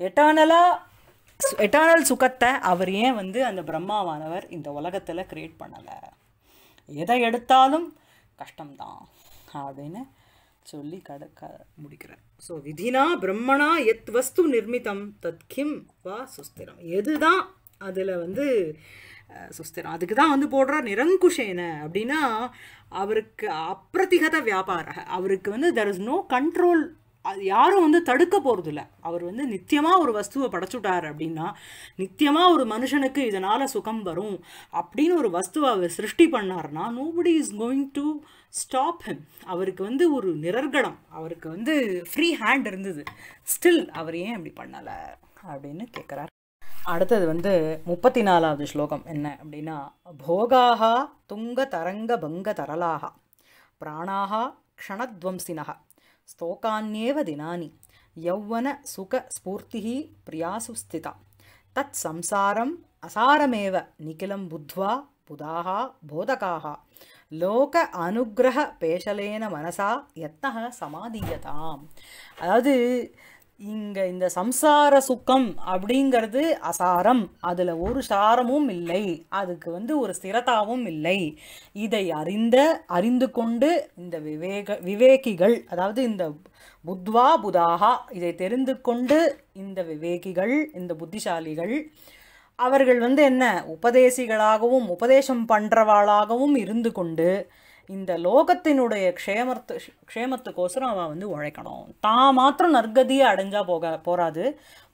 S1: எட்டர்னலாக எட்டர்னல் சுகத்தை அவர் ஏன் வந்து அந்த பிரம்மாவானவர் இந்த உலகத்தில் க்ரியேட் பண்ணலை எதை எடுத்தாலும் கஷ்டம்தான் அப்படின்னு சொல்லி கடக்க முடிக்கிறார் ஸோ விதினா பிரம்மணா எத் வஸ்து நிர்மிதம் தத் கிம் வா சுஸ்திரம் எதுதான் அதில் வந்து சுஸ்திரம் அதுக்கு தான் வந்து போடுறார் நிரங்குஷேன அப்படின்னா அவருக்கு அப்பிரதிகத வியாபார அவருக்கு வந்து தெர் இஸ் நோ கண்ட்ரோல் அது யாரும் வந்து தடுக்க போகிறது இல்லை அவர் வந்து நித்தியமாக ஒரு வஸ்துவை படைச்சுட்டார் அப்படின்னா நித்தியமாக ஒரு மனுஷனுக்கு இதனால் சுகம் வரும் அப்படின்னு ஒரு வஸ்துவை அவர் சிருஷ்டி பண்ணார்னா nobody is going to stop him அவருக்கு வந்து ஒரு நிரர்கடம் அவருக்கு வந்து ஃப்ரீ ஹேண்ட் இருந்தது ஸ்டில் அவர் ஏன் அப்படி பண்ணலை அப்படின்னு கேட்குறாரு அடுத்தது வந்து முப்பத்தி நாலாவது ஸ்லோகம் என்ன அப்படின்னா போகாகா துங்க தரங்க பங்க தரலாக பிராணாக க்ஷணத்வம்சினக ஸ்தோகான்யேவ தினானி யௌவன சுக ஸ்பூர்த்தி பிரியாசுஸ்திதா தத் சம்சாரம் அசாரமேவ நிகிலம் புத்வா புதாக போதகாக லோக அனுகிரக பேஷலேன மனசா எத்தக சமாதியதாம் அதாவது இங்கே இந்த சம்சார சுக்கம் அப்படிங்கிறது அசாரம் அதில் ஒரு சாரமும் இல்லை அதுக்கு வந்து ஒரு ஸ்திரதாவும் இல்லை இதை அறிந்த அறிந்து கொண்டு இந்த விவேக விவேகிகள் அதாவது இந்த புத்வா புதாகா இதை தெரிந்து கொண்டு இந்த விவேகிகள் இந்த புத்திசாலிகள் அவர்கள் வந்து என்ன உபதேசிகளாகவும் உபதேசம் பண்ணுறவாளாகவும் இருந்து கொண்டு இந்த லோகத்தினுடைய க்ஷேமத்து க்ஷேமத்துக்கோசரம் அவன் வந்து உழைக்கணும் தான் மாத்திரம் நற்கதியை அடைஞ்சா போக போகாது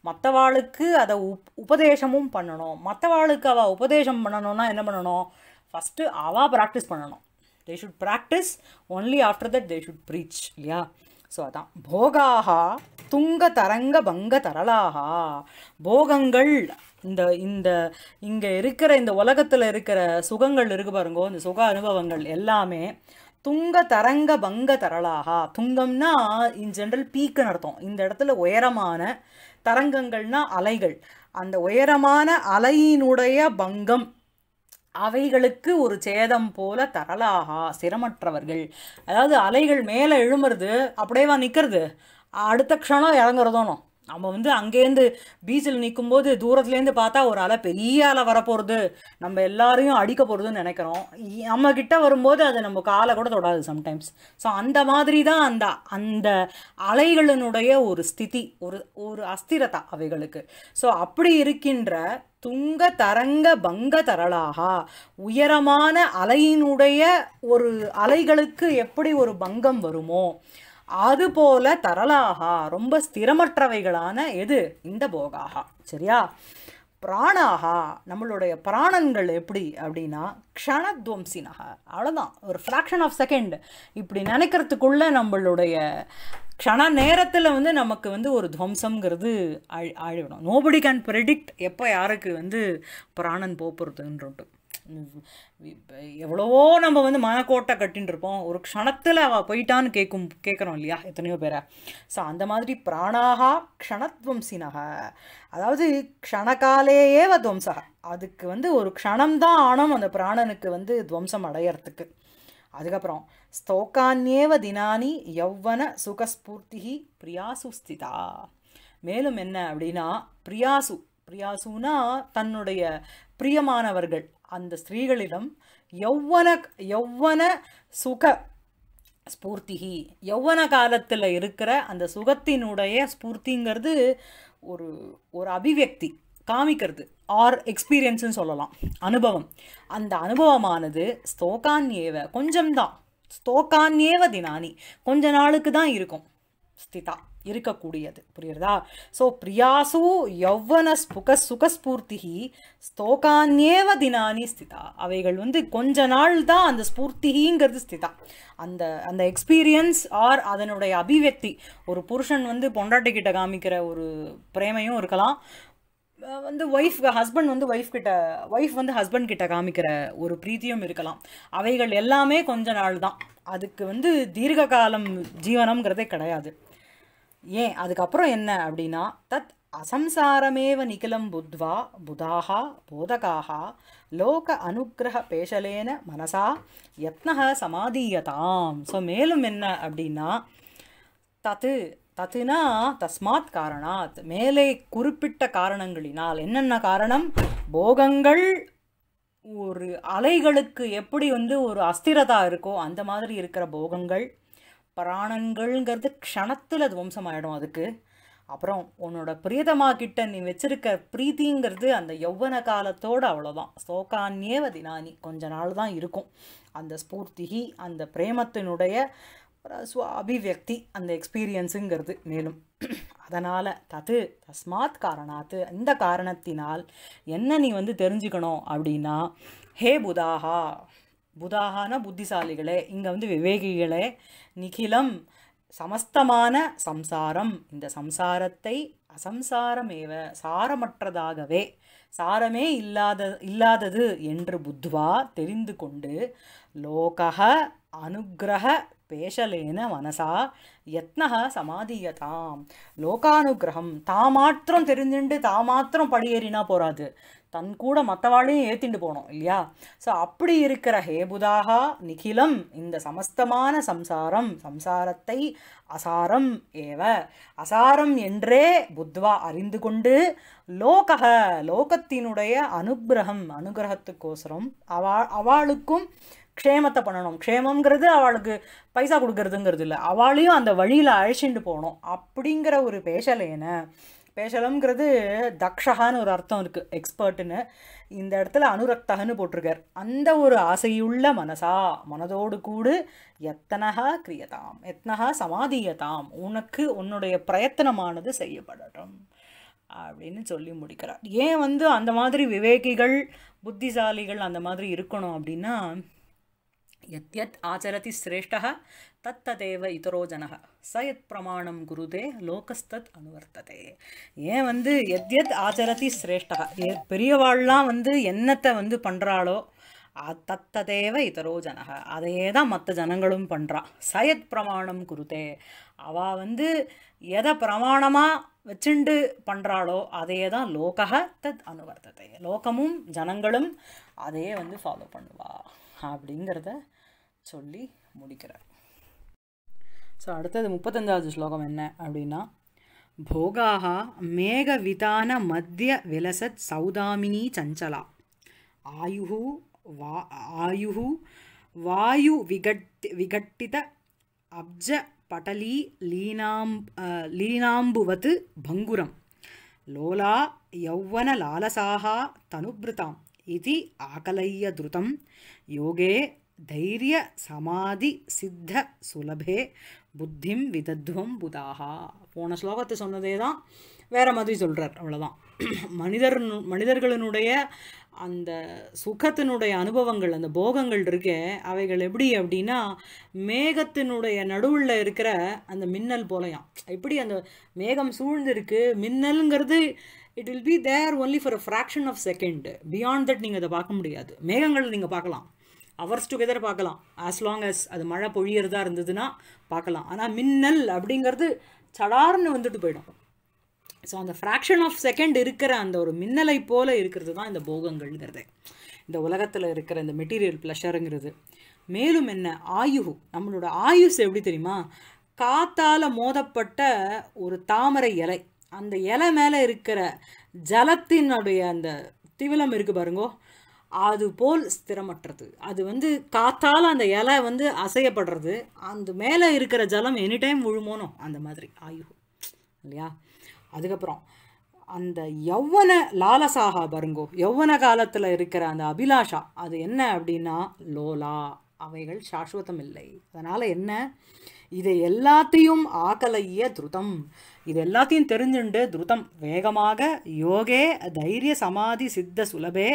S1: மற்றவாளுக்கு அதை உப் உபதேசமும் பண்ணணும் மற்றவாளுக்கு அவள் உபதேசம் பண்ணணும்னா என்ன பண்ணணும் ஃபஸ்ட்டு அவள் ப்ராக்டிஸ் பண்ணணும் they should practice only after that they should preach இல்லையா ஸோ அதான் போகாகா துங்க தரங்க பங்க தரலாகா போகங்கள் இந்த இந்த இங்கே இருக்கிற இந்த உலகத்தில் இருக்கிற சுகங்கள் இருக்கு பாருங்கோ இந்த சுக அனுபவங்கள் எல்லாமே துங்க தரங்க பங்க தரலாகா துங்கம்னா இன் ஜென்ரல் பீக்கு அர்த்தம் இந்த இடத்துல உயரமான தரங்கங்கள்னா அலைகள் அந்த உயரமான அலையினுடைய பங்கம் அவைகளுக்கு ஒரு சேதம் போல தரலாகா சிரமற்றவர்கள் அதாவது அலைகள் மேலே எழும்புறது அப்படியேவா நிற்கிறது அடுத்த க்ஷணம் இறங்குறதோனும் நம்ம வந்து அங்கேருந்து பீச்சில் நிற்கும் போது தூரத்துலேருந்து பார்த்தா ஒரு அலை பெரிய அலை வரப்போகிறது நம்ம எல்லாரையும் அடிக்க போகிறதுன்னு நினைக்கிறோம் நம்ம கிட்ட வரும்போது அது நம்ம காலை கூட தொடாது சம்டைம்ஸ் ஸோ அந்த மாதிரி தான் அந்த அந்த அலைகளினுடைய ஒரு ஸ்திதி ஒரு ஒரு அஸ்திரதா அவைகளுக்கு ஸோ அப்படி இருக்கின்ற துங்க தரங்க பங்க தரலாகா உயரமான அலையினுடைய ஒரு அலைகளுக்கு எப்படி ஒரு பங்கம் வருமோ அதுபோல தரலாகா ரொம்ப ஸ்திரமற்றவைகளான எது இந்த போகாகா சரியா பிராணாகா நம்மளுடைய பிராணன்கள் எப்படி அப்படின்னா க்ஷணத்வம்சினாக அவ்வளோதான் ஒரு ஃப்ராக்ஷன் ஆஃப் செகண்ட் இப்படி நினைக்கிறதுக்குள்ளே நம்மளுடைய க்ஷண நேரத்தில் வந்து நமக்கு வந்து ஒரு துவம்சம்ங்கிறது ஆழ் ஆழிவிடும் நோபடி கேன் ப்ரெடிக்ட் எப்போ யாருக்கு வந்து பிராணன் போகிறதுன்றுட்டு எவ்வளவோ நம்ம வந்து மனக்கோட்டை கட்டின்னு இருப்போம் ஒரு க்ஷணத்தில் அவள் போயிட்டான்னு கேட்கும் கேட்குறோம் இல்லையா எத்தனையோ பேரை ஸோ அந்த மாதிரி பிராணாகா க்ஷணத்வம்சினக அதாவது க்ஷணகாலேயே துவம்சக அதுக்கு வந்து ஒரு க்ஷணம்தான் ஆனோம் அந்த பிராணனுக்கு வந்து துவம்சம் அடையறதுக்கு அதுக்கப்புறம் ஸ்தோக்கானியேவ தினானி யௌவன சுகஸ்பூர்த்தி பிரியாசு ஸ்திதா மேலும் என்ன அப்படின்னா பிரியாசு பிரியாசுனா தன்னுடைய பிரியமானவர்கள் அந்த ஸ்திரீகளிடம் யௌவன யௌவன சுக ஸ்பூர்த்திகி யௌவன காலத்தில் இருக்கிற அந்த சுகத்தினுடைய ஸ்பூர்த்திங்கிறது ஒரு ஒரு அபிவியக்தி காமிக்கிறது ஆர் எக்ஸ்பீரியன்ஸுன்னு சொல்லலாம் அனுபவம் அந்த அனுபவமானது ஸ்தோகான் ஏவ கொஞ்சம்தான் ஸ்தோகான் ஏவ தினானி கொஞ்ச நாளுக்கு தான் இருக்கும் ஸ்திதா இருக்கக்கூடியது புரியுறதா ஸோ பிரியாசு யௌவன ஸ்புக சுகஸ்பூர்த்திகி ஸ்தோகான்யேவ தினானி ஸ்திதா அவைகள் வந்து கொஞ்ச நாள் தான் அந்த ஸ்பூர்த்திங்கிறது ஸ்திதா அந்த அந்த எக்ஸ்பீரியன்ஸ் ஆர் அதனுடைய அபிவெக்தி ஒரு புருஷன் வந்து பொண்டாட்டிக்கிட்ட காமிக்கிற ஒரு பிரேமையும் இருக்கலாம் வந்து ஒய்ஃப் ஹஸ்பண்ட் வந்து ஒய்ஃப் கிட்ட ஒய்ஃப் வந்து ஹஸ்பண்ட் கிட்ட காமிக்கிற ஒரு பிரீத்தியும் இருக்கலாம் அவைகள் எல்லாமே கொஞ்ச நாள் தான் அதுக்கு வந்து தீர்க்க காலம் ஜீவனம்ங்கிறதே கிடையாது ஏன் அதுக்கப்புறம் என்ன அப்படின்னா தத் அசம்சாரமேவ நிகிலம் புத்வா புதாக போதகாக லோக அனுகிரக பேஷலேன மனசா யத்னக சமாதீயதாம் ஸோ மேலும் என்ன அப்படின்னா தத்து தத்துனா தஸ்மாத் காரணாத் மேலே குறிப்பிட்ட காரணங்களினால் என்னென்ன காரணம் போகங்கள் ஒரு அலைகளுக்கு எப்படி வந்து ஒரு அஸ்திரதா இருக்கோ அந்த மாதிரி இருக்கிற போகங்கள் பிராணங்கள்ங்கிறது க்ஷணத்தில் அது அதுக்கு அப்புறம் உன்னோட பிரீதமா கிட்ட நீ வச்சிருக்க பிரீத்திங்கிறது அந்த யௌவன காலத்தோடு அவ்வளோதான் சோகான்யேவதி நானி கொஞ்ச நாள் தான் இருக்கும் அந்த ஸ்பூர்த்திகி அந்த பிரேமத்தினுடைய அபிவியக்தி அந்த எக்ஸ்பீரியன்ஸுங்கிறது மேலும் அதனால் தது தஸ்மாத் காரணாத்து இந்த காரணத்தினால் என்ன நீ வந்து தெரிஞ்சுக்கணும் அப்படின்னா ஹே புதாஹா புதாகான புத்திசாலிகளே இங்கே வந்து விவேகிகளே நிகிலம் சமஸ்தமான சம்சாரம் இந்த சம்சாரத்தை அசம்சாரமேவ சாரமற்றதாகவே சாரமே இல்லாத இல்லாதது என்று புத்வா தெரிந்து கொண்டு லோக அனுகிரக பேஷலேன மனசா யத்னக சமாதியதாம் லோகானுகிரகம் தாமாத்திரம் மாத்திரம் தெரிஞ்சுண்டு தாமாத்திரம் படியேறினா போகாது தன் கூட மற்றவாளையும் ஏற்றிண்டு போனோம் இல்லையா ஸோ அப்படி இருக்கிற ஹேபுதாகா நிகிலம் இந்த சமஸ்தமான சம்சாரம் சம்சாரத்தை அசாரம் ஏவ அசாரம் என்றே புத்வா அறிந்து கொண்டு லோகக லோகத்தினுடைய அனுகிரகம் அனுகிரகத்துக்கோசரம் அவா அவளுக்கும் க்ஷேமத்தை பண்ணணும் க்ஷேமங்கிறது அவளுக்கு பைசா கொடுக்கறதுங்கிறது இல்லை அவளையும் அந்த வழியில் அழைச்சிட்டு போகணும் அப்படிங்கிற ஒரு பேசலேன பேசலம்ங்கிறது தக்ஷகான்னு ஒரு அர்த்தம் இருக்குது எக்ஸ்பர்ட்டுன்னு இந்த இடத்துல அனுரக்தகன்னு போட்டிருக்கார் அந்த ஒரு ஆசையுள்ள மனசா மனதோடு கூடு எத்தனகா கிரியதாம் எத்தனகா சமாதியதாம் உனக்கு உன்னுடைய பிரயத்தனமானது செய்யப்படட்டும் அப்படின்னு சொல்லி முடிக்கிறார் ஏன் வந்து அந்த மாதிரி விவேகிகள் புத்திசாலிகள் அந்த மாதிரி இருக்கணும் அப்படின்னா यत् यत् आचरति श्रेष्ठः தத்ததேவ இதரோ ஜனக சயத் பிரமாணம் குருதே லோகஸ்தத் அனுவர்த்ததே ஏன் வந்து எத் எத் ஆச்சரதி சிரேஷ்டா ஏ பெரியவாள்லாம் வந்து என்னத்தை வந்து பண்ணுறாளோ தத்ததேவ இதரோ ஜனக அதையே தான் மற்ற ஜனங்களும் பண்ணுறா சயத் பிரமாணம் குருதே அவள் வந்து எதை பிரமாணமாக வச்சுண்டு பண்ணுறாளோ அதையே தான் லோக தத் அனுவர்த்ததே லோகமும் ஜனங்களும் அதையே வந்து ஃபாலோ பண்ணுவா அப்படிங்கிறத சொல்லி முடிக்கிறார் ஸோ அடுத்தது முப்பத்தஞ்சாவது ஸ்லோகம் என்ன அப்படின்னா போகாக மேகவிதான மத்திய விலசத் சௌதாமினி சஞ்சலா ஆயு வா ஆயு வாயு விகட் விகட்டித அப்ஜ படலி லீனாம் லீனாம்புவது பங்குரம் லோலா யௌவன லாலசாகா தனுபிருதாம் இது ஆகலைய துருதம் யோகே தைரிய சமாதி சித்த சுலபே புத்திம் விதத்துவம் புதாகா போன ஸ்லோகத்தை சொன்னதே தான் வேற மாதிரி சொல்கிறார் அவ்வளோதான் மனிதர் மனிதர்களினுடைய அந்த சுகத்தினுடைய அனுபவங்கள் அந்த போகங்கள் இருக்கே அவைகள் எப்படி அப்படின்னா மேகத்தினுடைய நடுவில் இருக்கிற அந்த மின்னல் போலையாம் எப்படி அந்த மேகம் சூழ்ந்திருக்கு மின்னலுங்கிறது it will be there only for a fraction of second beyond that நீங்கள் அதை பார்க்க முடியாது மேகங்கள் நீங்கள் பார்க்கலாம் அவர்ஸ் டுகெதர் பார்க்கலாம் ஆஸ் லாங் அஸ் அது மழை பொழியறதா இருந்ததுன்னா பார்க்கலாம் ஆனால் மின்னல் அப்படிங்கிறது சடார்னு வந்துட்டு போயிடும் ஸோ அந்த ஃப்ராக்ஷன் ஆஃப் செகண்ட் இருக்கிற அந்த ஒரு மின்னலை போல் இருக்கிறது தான் இந்த போகங்கள்ங்கிறது இந்த உலகத்தில் இருக்கிற இந்த மெட்டீரியல் ப்ளஷருங்கிறது மேலும் என்ன ஆயுகு நம்மளோட ஆயுஸ் எப்படி தெரியுமா காத்தால் மோதப்பட்ட ஒரு தாமரை இலை அந்த இலை மேலே இருக்கிற ஜலத்தினுடைய அந்த திவலம் இருக்குது பாருங்கோ அதுபோல் ஸ்திரமற்றது அது வந்து காத்தால் அந்த இலை வந்து அசையப்படுறது அந்த மேலே இருக்கிற ஜலம் எனி டைம் விழுமோனும் அந்த மாதிரி ஆயுகு இல்லையா அதுக்கப்புறம் அந்த யௌவன லாலசாகா பருங்கோ யௌவன காலத்தில் இருக்கிற அந்த அபிலாஷா அது என்ன அப்படின்னா லோலா அவைகள் சாஸ்வதம் இல்லை அதனால் என்ன இதை எல்லாத்தையும் ஆக்கலைய துருதம் இது எல்லாத்தையும் தெரிஞ்சுண்டு துருதம் வேகமாக யோகே தைரிய சமாதி சித்த சுலபே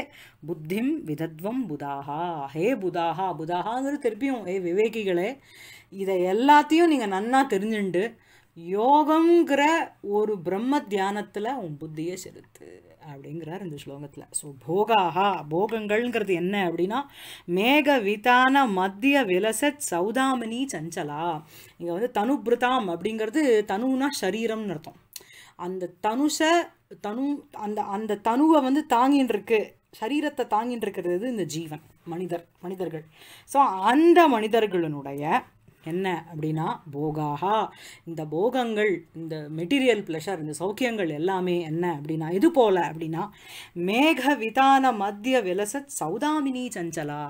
S1: புத்திம் விதத்வம் புதாகா ஹே புதாகா புதாகாங்கிறது திருப்பியும் ஹே விவேகிகளே இதை எல்லாத்தையும் நீங்கள் நன்னா தெரிஞ்சுண்டு யோகங்கிற ஒரு பிரம்ம தியானத்தில் உன் புத்தியை செலுத்து அப்படிங்கிறார் இந்த ஸ்லோகத்தில் ஸோ போகாகா போகங்கள்ங்கிறது என்ன அப்படின்னா மேக விதான மத்திய விலசத் சௌதாமணி சஞ்சலா இங்கே வந்து தனுபிருதாம் அப்படிங்கிறது தனுனா சரீரம்னு அர்த்தம் அந்த தனுஷ தனு அந்த அந்த தனுவை வந்து தாங்கின்னு இருக்கு சரீரத்தை தாங்கின்னு இருக்கிறது இந்த ஜீவன் மனிதர் மனிதர்கள் ஸோ அந்த மனிதர்களினுடைய என்ன அப்படின்னா போகாகா இந்த போகங்கள் இந்த மெட்டீரியல் ப்ளஷர் இந்த சௌக்கியங்கள் எல்லாமே என்ன அப்படின்னா இது போல அப்படின்னா மேக விதான மத்திய விலசத் சௌதாமினி சஞ்சலா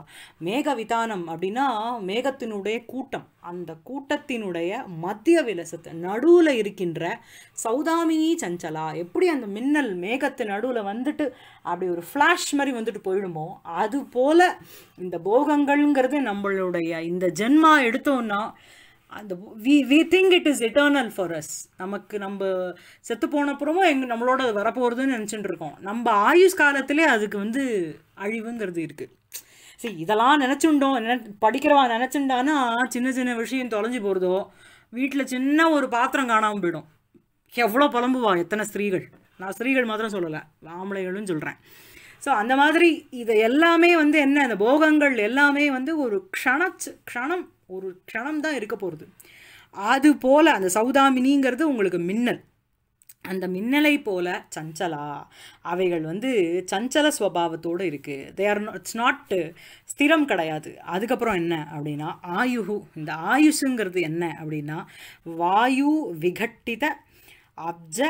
S1: மேக விதானம் அப்படின்னா மேகத்தினுடைய கூட்டம் அந்த கூட்டத்தினுடைய மத்திய விலசத்து நடுவில் இருக்கின்ற சௌதாமினி சஞ்சலா எப்படி அந்த மின்னல் மேகத்து நடுவில் வந்துட்டு அப்படி ஒரு ஃப்ளாஷ் மாதிரி வந்துட்டு போயிடுமோ அது போல் இந்த போகங்கள்ங்கிறது நம்மளுடைய இந்த ஜென்மா எடுத்தோன்னா அந்த we we think it is eternal for us நமக்கு நம்ம செத்து போனப்புறமும் எங்க நம்மளோட வரப்போகிறதுன்னு நினச்சிட்டு இருக்கோம் நம்ம ஆயுஷ் காலத்திலே அதுக்கு வந்து அழிவுங்கிறது இருக்குது சரி இதெல்லாம் நினச்சுண்டோம் நின படிக்கிறவா நினச்சுண்டானா சின்ன சின்ன விஷயம் தொலைஞ்சு போகிறதோ வீட்டில் சின்ன ஒரு பாத்திரம் காணாமல் போயிடும் எவ்வளோ புலம்புவா எத்தனை ஸ்திரீகள் நான் ஸ்திரீகள் மாத்திரம் சொல்லலை ஆம்பளைகளும் சொல்கிறேன் ஸோ அந்த மாதிரி இது எல்லாமே வந்து என்ன இந்த போகங்கள் எல்லாமே வந்து ஒரு க்ஷண க்ஷணம் ஒரு க்ஷணம் தான் இருக்க போகிறது அது போல் அந்த சௌதாமினிங்கிறது உங்களுக்கு மின்னல் அந்த மின்னலை போல சஞ்சலா அவைகள் வந்து சஞ்சல ஸ்வபாவத்தோடு இருக்குது தே ஆர் இட்ஸ் நாட் ஸ்திரம் கிடையாது அதுக்கப்புறம் என்ன அப்படின்னா ஆயுகு இந்த ஆயுஷுங்கிறது என்ன அப்படின்னா வாயு விகட்டித அப்ஜ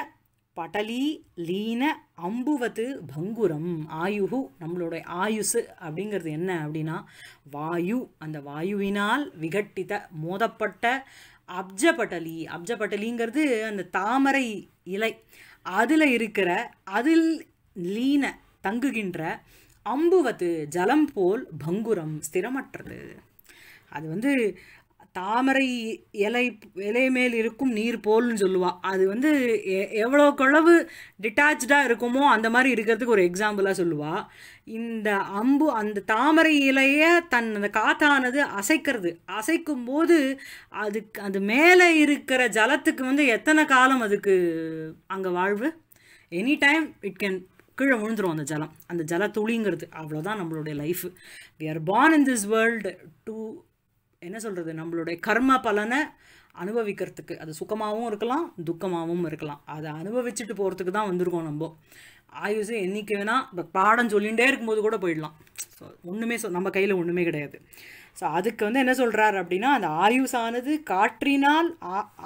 S1: படலி லீன அம்புவது பங்குரம் ஆயுகு நம்மளுடைய ஆயுசு அப்படிங்கிறது என்ன அப்படின்னா வாயு அந்த வாயுவினால் விகட்டித மோதப்பட்ட அப்ஜபட்டலி அப்ஜபட்டலிங்கிறது அந்த தாமரை இலை அதில் இருக்கிற அதில் லீன தங்குகின்ற அம்புவது ஜலம் போல் பங்குரம் ஸ்திரமற்றது அது வந்து தாமரை இலை இலை மேல் இருக்கும் நீர் போல்னு சொல்லுவாள் அது வந்து எ எவ்வளோ குழவு டிட்டாச்சாக இருக்குமோ அந்த மாதிரி இருக்கிறதுக்கு ஒரு எக்ஸாம்பிளாக சொல்லுவாள் இந்த அம்பு அந்த தாமரை இலையை தன் அந்த காத்தானது அசைக்கிறது அசைக்கும் போது அதுக்கு அது மேலே இருக்கிற ஜலத்துக்கு வந்து எத்தனை காலம் அதுக்கு அங்கே வாழ்வு எனி டைம் இட் கேன் கீழே விழுந்துடும் அந்த ஜலம் அந்த ஜல துளிங்கிறது அவ்வளோதான் நம்மளுடைய life we are born in this world to என்ன சொல்கிறது நம்மளுடைய கர்ம பலனை அனுபவிக்கிறதுக்கு அது சுகமாகவும் இருக்கலாம் துக்கமாகவும் இருக்கலாம் அதை அனுபவிச்சுட்டு போகிறதுக்கு தான் வந்திருக்கோம் நம்ம ஆயுசு என்றைக்கு வேணால் பாடம் சொல்லிகிட்டே இருக்கும்போது கூட போயிடலாம் ஸோ ஒன்றுமே சொ நம்ம கையில் ஒன்றுமே கிடையாது ஸோ அதுக்கு வந்து என்ன சொல்கிறார் அப்படின்னா அந்த ஆயுசானது காற்றினால்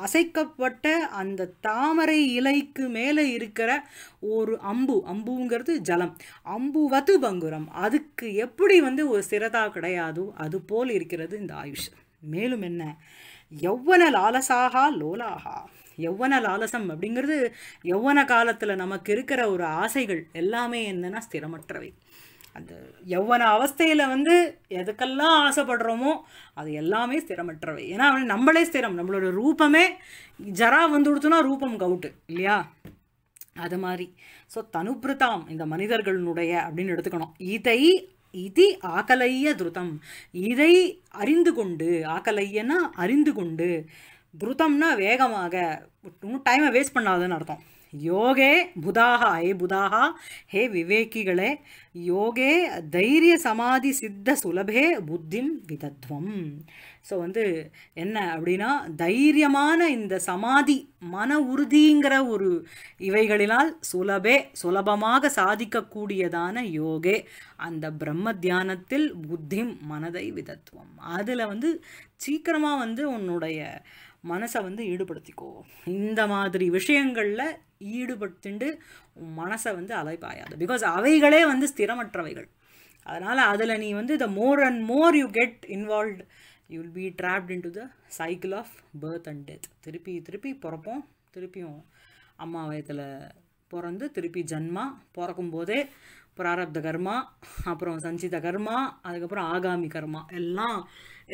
S1: அசைக்கப்பட்ட அந்த தாமரை இலைக்கு மேலே இருக்கிற ஒரு அம்பு அம்புங்கிறது ஜலம் அம்பு வது பங்குரம் அதுக்கு எப்படி வந்து ஒரு சிரதா கிடையாதோ அது போல் இருக்கிறது இந்த ஆயுஷ் மேலும் என்ன எவ்வன லாலசாகா லோலாகா யௌவன லாலசம் அப்படிங்கிறது எவ்வன காலத்தில் நமக்கு இருக்கிற ஒரு ஆசைகள் எல்லாமே என்னென்னா ஸ்திரமற்றவை அந்த எவ்வன அவஸ்தையில் வந்து எதுக்கெல்லாம் ஆசைப்படுறோமோ அது எல்லாமே ஸ்திரமற்றவை ஏன்னா நம்மளே ஸ்திரம் நம்மளோட ரூபமே ஜரா வந்துடுத்துனா ரூபம் கவுட்டு இல்லையா அது மாதிரி ஸோ தனுபிருதாம் இந்த மனிதர்களுடைய அப்படின்னு எடுத்துக்கணும் இதை இது ஆக்கலைய துருதம் இதை அறிந்து கொண்டு ஆக்கலையன்னா அறிந்து கொண்டு துருதம்னா வேகமாக இன்னும் டைமை வேஸ்ட் பண்ணாதுன்னு அர்த்தம் யோகே ಬುಧಾಹ ಹೇ ಬುಧಾಹ ஹே விவேகிகளே யோகே தைரிய சமாதி சித்த சுலபே புத்திம் விதத்துவம் ஸோ வந்து என்ன அப்படின்னா தைரியமான இந்த சமாதி மன உறுதிங்கிற ஒரு இவைகளினால் சுலபே சுலபமாக சாதிக்கக்கூடியதான யோகே அந்த பிரம்ம தியானத்தில் புத்திம் மனதை விதத்துவம் அதில் வந்து சீக்கிரமாக வந்து உன்னுடைய மனசை வந்து ஈடுபடுத்திக்கோ இந்த மாதிரி விஷயங்களில் ஈடுபட்டுண்டு மனசை வந்து அலைப்பாயாது பிகாஸ் அவைகளே வந்து ஸ்திரமற்றவைகள் அதனால் அதில் நீ வந்து the more and more you get involved you will be trapped into the cycle of birth and death திருப்பி திருப்பி பிறப்போம் திருப்பியும் அம்மா வயத்தில் பிறந்து திருப்பி ஜன்மா பிறக்கும் போதே பிராரப்த கர்மா அப்புறம் சஞ்சித கர்மா அதுக்கப்புறம் ஆகாமி கர்மா எல்லாம்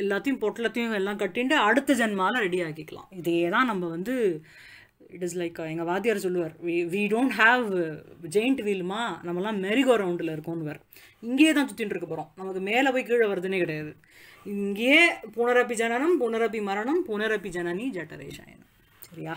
S1: எல்லாத்தையும் பொட்டலத்தையும் எல்லாம் கட்டின்ட்டு அடுத்த ஜென்மாவில் ரெடி ஆக்கிக்கலாம் இதே தான் நம்ம வந்து இட் இஸ் லைக் எங்கள் வாத்தியார் சொல்லுவார் we we don't have giant வீலுமா நம்மலாம் மெரிகோ ரவுண்டில் வேறு இங்கேயே தான் சுற்றிட்டு இருக்க போகிறோம் நமக்கு மேலே போய் கீழே வருதுன்னே கிடையாது இங்கேயே புனரப்பி ஜனனம் புனரப்பி மரணம் புனரப்பி ஜனனி ஜட்டரேஷாயனம் சரியா